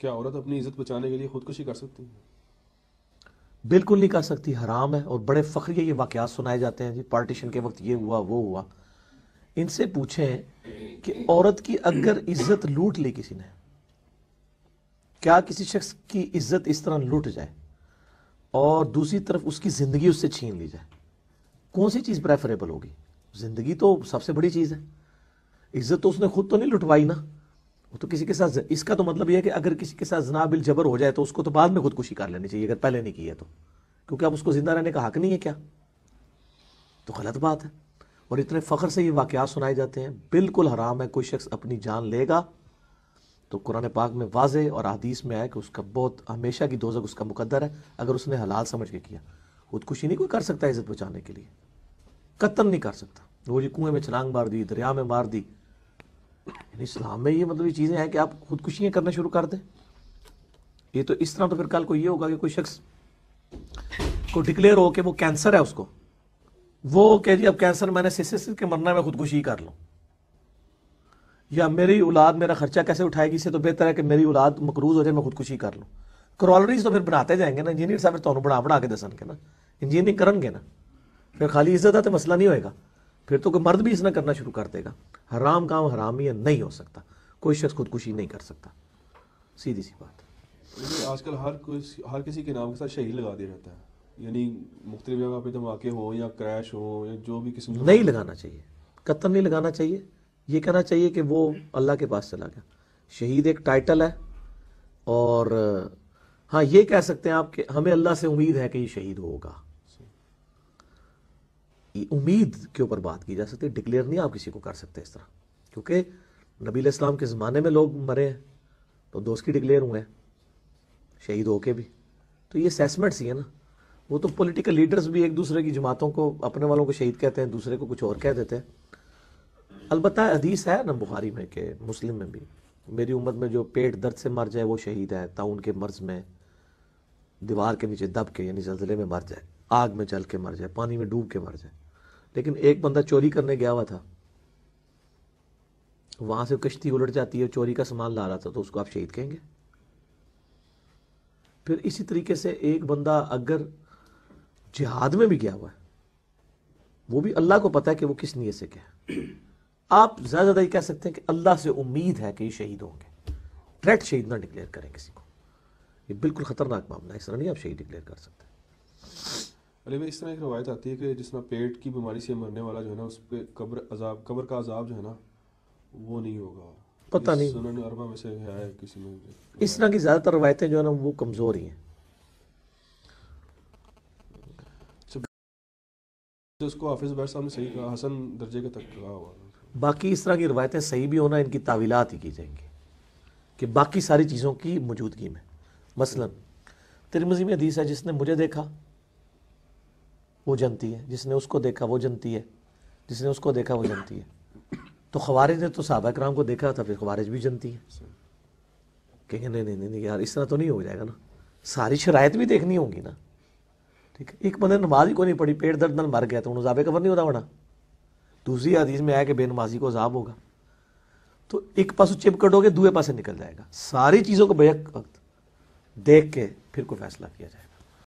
क्या औरत अपनी इज्जत बचाने के लिए खुदकुशी कर सकती है बिल्कुल नहीं कर सकती हराम है और बड़े फख्र ये वाक़ात सुनाए जाते हैं जी पार्टीशन के वक्त ये हुआ वो हुआ इनसे पूछें कि औरत की अगर इज्जत लूट ली किसी ने क्या किसी शख्स की इज्जत इस तरह लूट जाए और दूसरी तरफ उसकी ज़िंदगी उससे छीन ली जाए कौन सी चीज़ प्रेफरेबल होगी ज़िंदगी तो सबसे बड़ी चीज़ है इज्जत तो उसने खुद तो नहीं लुटवाई ना वो तो किसी के साथ इसका तो मतलब यह है कि अगर किसी के साथ जनाबिल जबर हो जाए तो उसको तो बाद में खुदकुशी कर लेनी चाहिए अगर पहले नहीं की है तो क्योंकि अब उसको ज़िंदा रहने का हक नहीं है क्या तो गलत बात है और इतने फ़ख्र से ये वाक़ात सुनाए जाते हैं बिल्कुल हराम है कोई शख्स अपनी जान लेगा तो कुरान पाक में वाज और अदीस में आया कि उसका बहुत हमेशा की दोजक उसका मुकदर है अगर उसने हलाल समझ के किया खुदकुशी नहीं कोई कर सकता इज़्ज़त बचाने के लिए कत्ल नहीं कर सकता वो जी कुएं में छलांग मार दी दरिया में मार दी इस्लाम में ये मतलब ये चीज़ें हैं कि आप खुदकुशियाँ करना शुरू कर दें ये तो इस तरह तो फिर कल को ये होगा कि कोई शख्स को डिक्लेयर हो कि वो कैंसर है उसको वो कह जी अब कैंसर मैंने सिर सिस के मरना मैं खुदकुशी कर लूँ या मेरी औलाद मेरा खर्चा कैसे उठाएगी इससे तो बेहतर है कि मेरी औलाद मकरूज हो जाए मैं खुदकुशी कर लूँ करोलरीज तो फिर बनाते जाएंगे ना इंजीनियर साहब तो बना बना के दसन के ना इंजीनियरिंग करेंगे ना फिर खाली इज्जत का तो मसला नहीं होएगा फिर तो कोई मर्द भी इसना करना शुरू कर देगा हराम काम हराम ही नहीं हो सकता कोई शख्स खुदकुशी नहीं कर सकता सीधी सी बात आजकल हर कोई हर किसी के नाम के साथ शहीद लगा दिया जाता है यानी मुख्तलि जगह पर धमाके हो या क्रैश हो या जो भी किस्म नहीं लगाना चाहिए कत्ल नहीं लगाना चाहिए ये कहना चाहिए कि वो अल्लाह के पास चला गया शहीद एक टाइटल है और हाँ ये कह सकते हैं आप कि हमें अल्लाह से उम्मीद है कि ये शहीद होगा उम्मीद के ऊपर बात की जा सकती है डिक्लेयर नहीं आप किसी को कर सकते इस तरह क्योंकि नबी इस्लाम के ज़माने में लोग मरे हैं तो दोस्त की डिक्लेयर हुए हैं शहीद होके भी तो ये असेसमेंट्स ही है ना वो तो पॉलिटिकल लीडर्स भी एक दूसरे की जमातों को अपने वालों को शहीद कहते हैं दूसरे को कुछ और कह देते हैं अलबत् अदीस है ना बुखारी में के मुस्लिम में भी मेरी उम्र में जो पेट दर्द से मर जाए वो शहीद है ताउन के मर्ज में दीवार के नीचे दब के यानी जल्जले में मर जाए आग में जल के मर जाए पानी में डूब के मर जाए लेकिन एक बंदा चोरी करने गया हुआ था वहां से कश्ती उलट जाती है चोरी का सामान ला रहा था तो उसको आप शहीद कहेंगे फिर इसी तरीके से एक बंदा अगर जिहाद में भी गया हुआ है वो भी अल्लाह को पता है कि वो किस नीयत से क्या आप ज्यादा ज्यादा ये कह सकते हैं कि अल्लाह से उम्मीद है कि ये शहीद होंगे डायरेक्ट शहीद ना डिक्लेयर करें किसी को ये बिल्कुल खतरनाक मामला है इस तरह नहीं आप शहीद डिक्लेयर कर सकते अरे भाई इस तरह एक रवायत आती है कि जिस तरह पेट की बीमारी से मरने वाला जो है ना उस पर कब्र अजाब कब्र का अजाब जो है ना वो नहीं होगा पता नहीं सुनने अरबा में से आया है किसी में इस तरह की ज़्यादातर रवायतें जो है ना वो कमज़ोर ही हैं तो उसको हाफिज बैर साहब ने सही कहा हसन दर्जे के तक कहा हुआ बाकी इस तरह की रवायतें सही भी होना इनकी तावीलात ही की जाएंगी कि बाकी सारी चीज़ों की मौजूदगी में मसलन तिरमजी में हदीस है जिसने मुझे देखा वो जनती है जिसने उसको देखा वो जनती है जिसने उसको देखा वो जनती है तो खबारिज ने तो सहाबा कराम को देखा था फिर खबारिज भी जनती है कहेंगे नहीं नहीं नहीं यार इस तरह तो नहीं हो जाएगा ना सारी शरायत भी देखनी होगी ना ठीक है एक बंदे नमाज ही को नहीं पड़ी पेट दर्द मर गया तो उन्होंने कवर नहीं होता बड़ा दूसरी हदीस में आया कि बेनमाजी को अजाब होगा तो एक पास चिप कटोगे दूए पास निकल जाएगा सारी चीज़ों को बेक वक्त देख के फिर कोई फैसला किया जाएगा